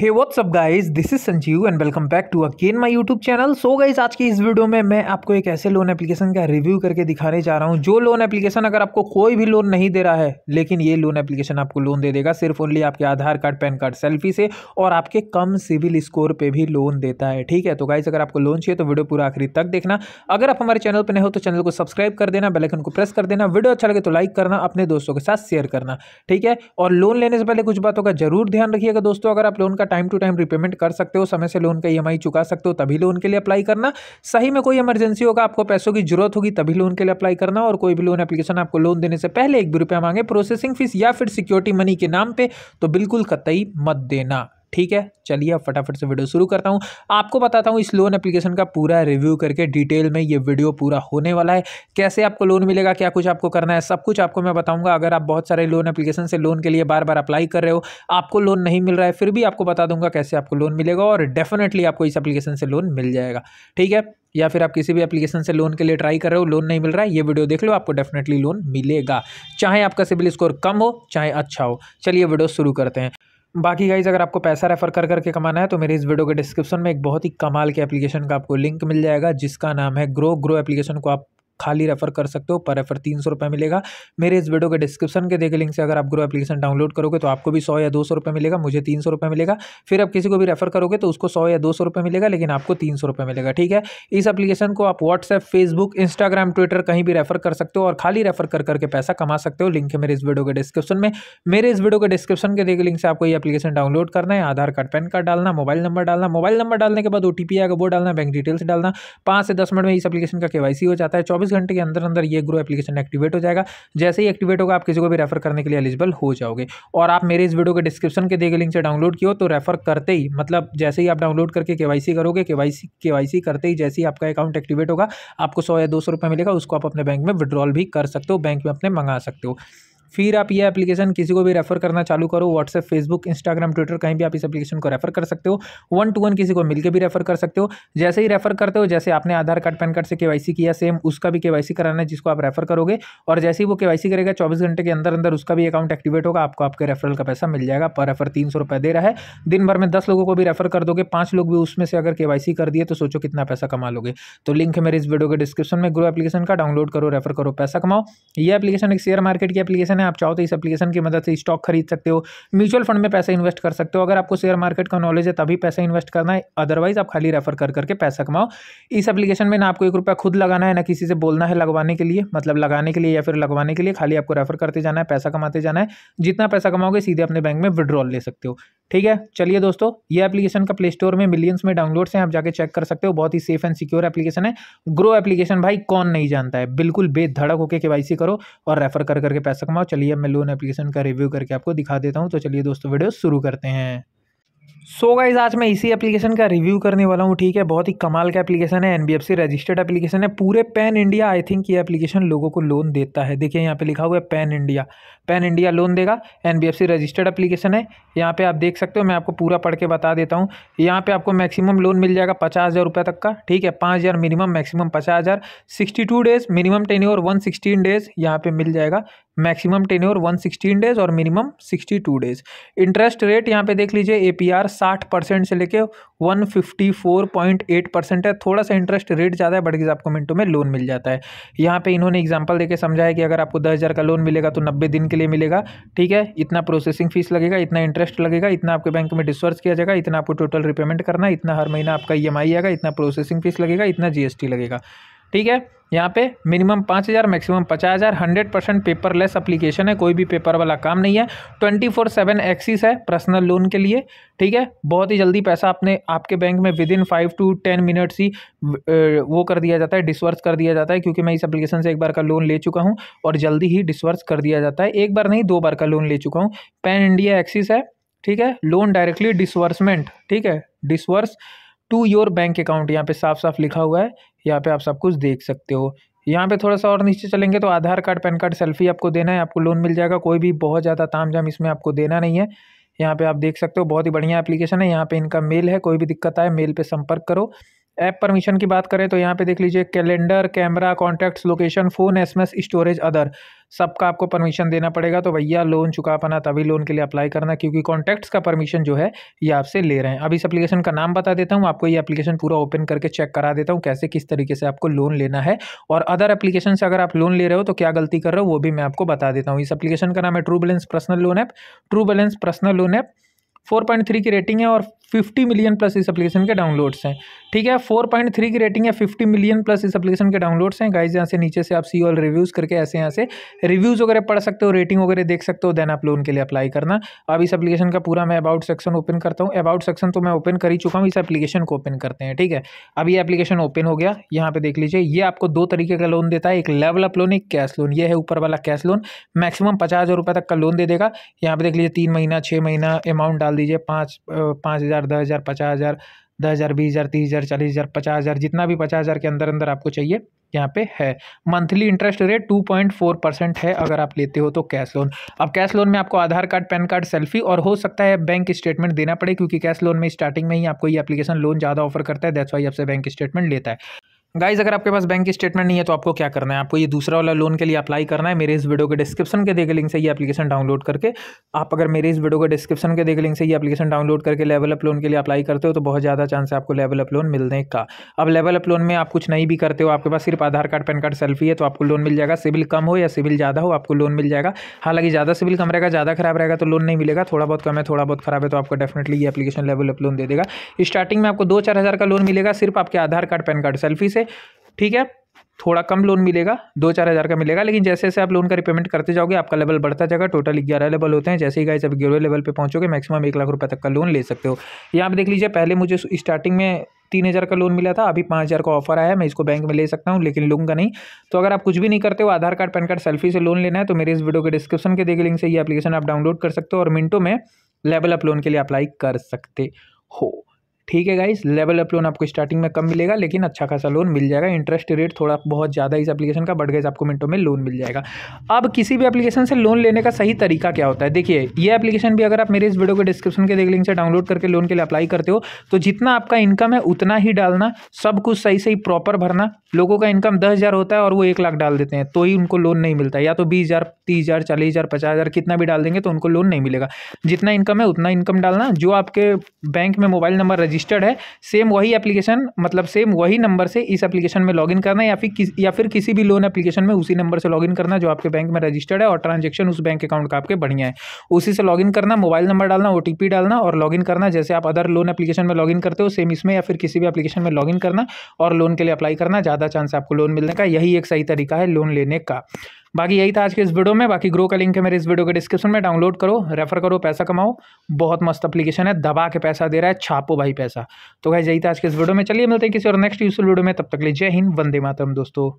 hey what's up guys this is Sanjeev and welcome back to again my YouTube channel so guys आज की इस video में मैं आपको एक ऐसे लोन एप्लीकेशन का रिव्यू करके दिखाने जा रहा हूँ जो लोन एप्लीकेशन अगर आपको कोई भी लोन नहीं दे रहा है लेकिन ये लोन एप्लीकेशन आपको लोन दे देगा सिर्फ ओनली आपके Aadhaar card PAN card selfie से और आपके कम सिविल स्कोर पर भी लोन देता है ठीक है तो गाइज अगर आपको लोन चाहिए तो वीडियो पूरा आखिरी तक देखना अगर आप हमारे चैनल पर नहीं हो तो चैनल को सब्सक्राइब कर देना बेलकन को प्रेस कर देना वीडियो अच्छा लगे तो लाइक करना अपने दोस्तों के साथ शेयर करना ठीक है और लोन लेने से पहले कुछ बातों का जरूर ध्यान रखिएगा दोस्तों अगर आप लोन का टाइम टू टाइम रिपेमेंट कर सकते हो समय से लोन का ई e चुका सकते हो तभी लोन के लिए अप्लाई करना सही में कोई इमरजेंसी होगा आपको पैसों की जरूरत होगी तभी लोन के लिए अप्लाई करना और कोई भी लोन एप्लीकेशन आपको लोन देने से पहले एक भी रुपया मांगे प्रोसेसिंग फीस या फिर सिक्योरिटी मनी के नाम पर तो बिल्कुल कतई मत देना ठीक है चलिए अब फटाफट से वीडियो शुरू करता हूँ आपको बताता हूँ इस लोन एप्लीकेशन का पूरा रिव्यू करके डिटेल में ये वीडियो पूरा होने वाला है कैसे आपको लोन मिलेगा क्या कुछ आपको करना है सब कुछ आपको मैं बताऊँगा अगर आप बहुत सारे लोन एप्लीकेशन से लोन के लिए बार बार अप्लाई कर रहे हो आपको लोन नहीं मिल रहा है फिर भी आपको बता दूंगा कैसे आपको लोन मिलेगा और डेफिनेटली आपको इस एप्लीकेशन से लोन मिल जाएगा ठीक है या फिर आप किसी भी एप्लीकेशन से लोन के लिए ट्राई कर रहे हो लोन नहीं मिल रहा है ये वीडियो देख लो आपको डेफिनेटली लोन मिलेगा चाहे आपका सिविल स्कोर कम हो चाहे अच्छा हो चलिए वीडियो शुरू करते हैं बाकी गाइज अगर आपको पैसा रेफर कर करके कमाना है तो मेरे इस वीडियो के डिस्क्रिप्शन में एक बहुत ही कमाल के एप्लीकेशन का आपको लिंक मिल जाएगा जिसका नाम है ग्रो ग्रो एप्लीकेशन को आप खाली रेफर कर सकते हो पर रेफर तीन सौ रुपये मिलेगा मेरे इस वीडियो के डिस्क्रिप्शन के देखे लिंक से अगर आप ग्रो एप्लीकेशन डाउनलोड करोगे तो आपको भी सौ या दो सौ रुपये मिलेगा मुझे तीन सौ रुपये मिलेगा फिर आप किसी को भी रेफर करोगे तो उसको सौ या दो सौ रुपये मिलेगा लेकिन आपको तीन सौ रुपये मिलेगा ठीक है इस एप्लीकेशन को आप व्हाट्सएप फेसबुक इंस्टाग्राम ट्विटर कहीं भी रेफर कर सकते हो और खाली रेफर कर करके पैसा कमा सकते हो लिंक है मेरे इस वीडियो के डिस्क्रिप्शन में मेरे इस वीडियो के डिस्क्रिप्शन के देखे लिंक से आपको ये एप्लीकेशन डाउनलोड करना है आधार कार्ड पैन कार्ड डालना मोबाइल नंबर डालना मोबाइल नंबर डालने के बाद ओ आएगा वो डालना बैंक डिटेल्स डालना पाँच से दस मिनट में इस एप्लीकेशन का केवाईसी हो जाता है चौबीस घंटे के अंदर अंदर ये ग्रो एप्लीकेशन एक्टिवेट हो जाएगा जैसे ही एक्टिवेट होगा आप किसी को भी रेफर करने के लिए एलिजिबल हो जाओगे और आप मेरे इस वीडियो के डिस्क्रिप्शन के देखे लिंक से डाउनलोड किया तो रेफर करते ही मतलब जैसे ही आप डाउनलोड करके के करोगे के वाई करते ही जैसे ही आपका अकाउंट एक्टिवेट होगा आपको सौ या दो सौ मिलेगा उसको आप अपने बैंक में विड्रॉल भी कर सकते हो बैंक में अपने मंगा सकते हो फिर आप ये एप्लीकेशन किसी को भी रेफर करना चालू करो व्हाट्सएप फेसबुक इंस्टाग्राम ट्विटर कहीं भी आप इस एप्लीकेशन को रेफर कर सकते हो वन टू वन किसी को मिलकर भी रेफर कर सकते हो जैसे ही रेफर करते हो जैसे आपने आधार कार्ड पैन कार्ड से के किया सेम उसका भी के कराना है जिसको आप रेफर करोगे और जैसे ही वो के करेगा चौबीस घंटे के अंदर अंदर उसका भी अकाउंट एक्टिवेट होगा आपको आपके रेफरल का पैसा मिल जाएगा पर रेफर तीन सौ दे रहा है दिन भर में दस लोगों को भी रेफर कर दोगे पाँच लोग भी उसमें से अगर केवाईसी कर दिए तो सोचो कितना पैसा कमा लोगे तो लिंक है मेरे इस वीडियो के डिस्क्रिप्शन में ग्रो एप्लीकेशन का डाउनलोड करो रेफर करो पैसा कमाओ ये एप्लीकेशन एक शेयर मार्केट की एप्लीकेशन है है आप चाहो तो इस एप्लीकेशन की मदद से स्टॉक खरीद सकते हो म्यूचुअल फंड में पैसा इन्वेस्ट कर सकते हो अगर आपको शेयर मार्केट का नॉलेज है तभी पैसा इन्वेस्ट करना है अदरवाइज आप खाली रेफर कर करके पैसा कमाओ इस एप्लीकेशन में ना आपको एक रुपया खुद लगाना है ना किसी से बोलना है लगवाने के लिए मतलब लगाने के लिए या फिर लगवाने के लिए खाली आपको रेफर करते जाना है पैसा कमाते जाना है जितना पैसा कमाओगे सीधे अपने बैंक में विड्रॉल ले सकते हो ठीक है चलिए दोस्तों ये एप्लीकेशन का प्ले स्टोर में मिलियंस में डाउनलोड्स हैं आप जाके चेक कर सकते हो बहुत ही सेफ एंड सिक्योर एप्लीकेशन है ग्रो एप्लीकेशन भाई कौन नहीं जानता है बिल्कुल बेधड़क होकर के करो और रेफर कर करके पैसा कमाओ चलिए मैं लोन एप्लीकेशन का रिव्यू करके आपको दिखा देता हूँ तो चलिए दोस्तों वीडियो शुरू करते हैं सो so गाइज आज मैं इसी एप्लीकेशन का रिव्यू करने वाला हूँ ठीक है बहुत ही कमाल का एप्लीकेशन है एनबीएफसी रजिस्टर्ड एप्लीकेशन है पूरे पैन इंडिया आई थिंक ये एप्लीकेशन लोगों को लोन देता है देखिए यहाँ पे लिखा हुआ है pan India pan India loan देगा एनबीएफसी रजिस्टर्ड एप्लीकेशन है यहाँ पे आप देख सकते हो मैं आपको पूरा पढ़ के बता देता हूँ यहाँ पे आपको मैक्सिमम लोन मिल जाएगा पचास हज़ार रुपये तक का ठीक है पाँच हज़ार मिनिमम मैक्सिमम पचास हज़ार sixty two days minimum ten over one sixteen days यहाँ पे मिल जाएगा maximum ten over one sixteen days और minimum sixty two days interest rate यहाँ पे देख लीजिए ए पी आर साठ परसेंट से लेके one fifty four point eight percent है थोड़ा सा इंटरेस्ट रेट ज़्यादा है बट गिज आपको मिनटों में लोन मिल जाता है यहाँ पे इन्होंने एग्जांपल देके समझाया कि अगर आपको दस हज़ार का लोन मिलेगा तो नब्बे दिन के लिए मिलेगा ठीक है इतना प्रोसेसिंग फीस लगेगा इतना इंटरेस्ट लगेगा इतना आपके बैंक में डिस्वर्स किया जाएगा इतना आपको टोटल रिपेमेंट करना इतना हर महीना आपका ई e आएगा इतना प्रोसेसिंग फीस लगेगा इतना जी लगेगा ठीक है यहाँ पे मिनिमम पाँच हज़ार मैक्सिमम पचास हज़ार hundred percent paperless application है कोई भी पेपर वाला काम नहीं है ट्वेंटी फोर सेवन एक्सिस है पर्सनल लोन के लिए ठीक है बहुत ही जल्दी पैसा आपने आपके बैंक में within five to ten minutes ही वो कर दिया जाता है डिसवर्स कर दिया जाता है क्योंकि मैं इस अप्लीकेशन से एक बार का लोन ले चुका हूँ और जल्दी ही डिसवर्स कर दिया जाता है एक बार नहीं दो बार का लोन ले चुका हूँ पैन इंडिया एक्सिस है ठीक है लोन डायरेक्टली डिसवर्समेंट ठीक है disburse to your bank account यहाँ पे साफ साफ लिखा हुआ है यहाँ पे आप सब कुछ देख सकते हो यहाँ पे थोड़ा सा और नीचे चलेंगे तो Aadhaar card PAN card selfie आपको देना है आपको लोन मिल जाएगा कोई भी बहुत ज़्यादा ताम जाम इसमें आपको देना नहीं है यहाँ पे आप देख सकते हो बहुत ही बढ़िया एप्लीकेशन है यहाँ पे इनका मेल है कोई भी दिक्कत आए मेल पे संपर्क करो ऐप परमिशन की बात करें तो यहाँ पे देख लीजिए calendar camera contacts location phone SMS storage other सब का आपको परमिशन देना पड़ेगा तो भैया लोन चुका पाना तभी लोन के लिए अप्लाई करना क्योंकि कॉन्टैक्ट्स का परमिशन जो है ये आपसे ले रहे हैं अब इस एप्लीकेशन का नाम बता देता हूँ आपको ये एप्लीकेशन पूरा ओपन करके चेक करा देता हूँ कैसे किस तरीके से आपको लोन लेना है और अदर एप्लीकेशन से अगर आप लोन ले रहे हो तो क्या गलती कर रहे हो वो भी मैं आपको बता देता हूँ इस एप्लीकेशन का नाम है True Balance personal loan app True Balance personal loan app 4.3 की रेटिंग है और 50 मिलियन प्लस इस एप्लीकेशन के डाउनलोड्स हैं ठीक है 4.3 की रेटिंग है 50 मिलियन प्लस इस एप्लीकेशन के डाउनलोड्स हैं गाइज यहाँ से नीचे से आप सी ऑल रिव्यूज़ करके ऐसे यहाँ से रिव्यूज़ वगैरह पढ़ सकते हो रेटिंग वगैरह देख सकते हो देन आप लोन के लिए अप्लाई करना अब इस एप्लीकेशन का पूरा मैं अबाउट सेक्शन ओपन करता हूँ अबाउट सेक्शन तो मैं ओपन कर ही चुका हूँ इस एप्लीकेशन को ओपन करते हैं ठीक है अब ये एप्लीकेशन ओपन हो गया यहाँ पे देख लीजिए ये आपको दो तरीके का लोन देता है एक लेवल अप लोन एक कैश लोन ये है ऊपर वाला कैश लोन मैक्सिमम पचास हज़ार रुपये तक का लोन दे देगा यहाँ पे देख लीजिए तीन महीना छः महीना अमाउंट डाल दीजिए पाँच पाँच हज़ार हज़ार दस हज़ार पचास हज़ार दस हज़ार बीस हज़ार तीस हज़ार चालीस हज़ार पचास हज़ार जितना भी पचास हज़ार के अंदर अंदर आपको चाहिए यहाँ पे है monthly interest rate two point four percent है अगर आप लेते हो तो कैश लोन अब कैश लोन में आपको Aadhaar card PAN card selfie और हो सकता है बैंक स्टेटमेंट देना पड़े क्योंकि कैश लोन में स्टार्टिंग में ही आपको ये एप्लीकेशन लोन ज़्यादा ऑफर करता है दैट्स वाई आपसे बैंक स्टेटमेंट लेता है गाइज अगर आपके पास बैंक की स्टेटमेंट नहीं है तो आपको क्या करना है आपको ये दूसरा वाला लोन के लिए अप्लाई करना है मेरे इस वीडियो के डिस्क्रिप्शन के देखे लिंक से ये एप्लीकेशन डाउनलोड करके आप अगर मेरे इस वीडियो के डिस्क्रिप्शन के देखे लिंक से ये एप्लीकेशन डाउनलोड करके लेवल अप लोन के लिए अप्लाई करते हो तो बहुत ज़्यादा चांस है आपको लेवल अप लोन मिलने का अब लेवल अप लोन में आप कुछ नहीं भी करते हो आपके पास सिर्फ Aadhaar card PAN card selfie है तो आपको लोन मिल जाएगा सिविल कम हो या सिविल ज़्यादा हो आपको लोन मिल जाएगा हालांकि ज़्यादा सिविल कम रहेगा ज़्यादा खराब रहेगा तो लोन नहीं मिलेगा थोड़ा बहुत कम है थोड़ा बहुत खराब है तो आपको डेफिनेटली ये एप्लीकेशन लेवल अप लोन दे देगा स्टार्टिंग में आपको दो चार हज़ार का लोन मिलेगा सिर्फ आपके Aadhaar card PAN card selfie से से ठीक है थोड़ा कम लोन मिलेगा दो चार हज़ार का मिलेगा लेकिन जैसे जैसे आप लोन का रिपेमेंट करते जाओगे आपका लेवल बढ़ता जाएगा टोटल ग्यारह लेवल होते हैं जैसे ही गाइस आप ग्यारह लेवल पे पहुंचोगे मैक्सिमम एक लाख रुपए तक का लोन ले सकते हो यहाँ पे देख लीजिए पहले मुझे स्टार्टिंग में तीन हज़ार का लोन मिला था अभी पाँच हज़ार का ऑफर आया मैं इसको बैंक में ले सकता हूँ लेकिन लूँगा नहीं तो अगर आप कुछ भी नहीं करते हो Aadhaar card PAN card selfie से लोन लेना है तो मेरे इस वीडियो के डिस्क्रिप्शन के देखे लिंक से ये अपलीकेशन आप डाउनलोड कर सकते हो और मिनटों में लेवल अप लोन के लिए अप्लाई कर सकते हो ठीक है गाइस लेवल अप लोन आपको स्टार्टिंग में कम मिलेगा लेकिन अच्छा खासा लोन मिल जाएगा इंटरेस्ट रेट थोड़ा बहुत ज़्यादा इस एप्लीकेशन का बढ़ गया आपको मिनटों में लोन मिल जाएगा अब किसी भी एप्लीकेशन से लोन लेने का सही तरीका क्या होता है देखिए ये एप्लीकेशन भी अगर आप मेरे इस वीडियो के डिस्क्रिप्शन के देख लिंक से डाउनलोड करके लोन के लिए अप्लाई करते हो तो जितना आपका इनकम है उतना ही डालना सब कुछ सही सही प्रॉपर भरना लोगों का इनकम दस हज़ार होता है और वो एक लाख डाल देते हैं तो ही उनको लोन नहीं मिलता या तो बीस हज़ार तीस हज़ार चालीस हज़ार पचास हज़ार कितना भी डाल देंगे तो उनको लोन नहीं मिलेगा जितना इनकम है उतना इनकम डालना जो आपके बैंक में मोबाइल नंबर रजिस्टर रजिस्टर्ड है सेम वही एप्लीकेशन मतलब सेम वही नंबर से इस एप्लीकेशन में लॉगिन करना या फिर किस या फिर किसी भी लोन एप्लीकेशन में उसी नंबर से लॉगिन करना जो आपके बैंक में रजिस्टर्ड है और ट्रांजेक्शन उस बैंक अकाउंट का आपके बढ़िया है उसी से लॉगिन करना मोबाइल नंबर डालना ओ डालना और लॉगिन करना जैसे आप अदर लोन एप्लीकेशन में लॉगिन करते हो सेम इसमें या फिर किसी भी एप्लीकेशन में लॉगिन करना और लोन के लिए अप्लाई करना ज़्यादा चांस आपको लोन मिलने का यही एक सही तरीका है लोन लेने का बाकी यही था आज के इस वीडियो में बाकी ग्रो का लिंक है मेरे इस वीडियो के डिस्क्रिप्शन में डाउनलोड करो रेफर करो पैसा कमाओ बहुत मस्त अपलीकेशन है दबा के पैसा दे रहा है छापो भाई पैसा तो भाई यही था आज के इस वीडियो में चलिए मिलते हैं किसी और नेक्स्ट यूजफुल वीडियो में तब तक लीजिए जय हिंद वंदे मातरम दोस्तों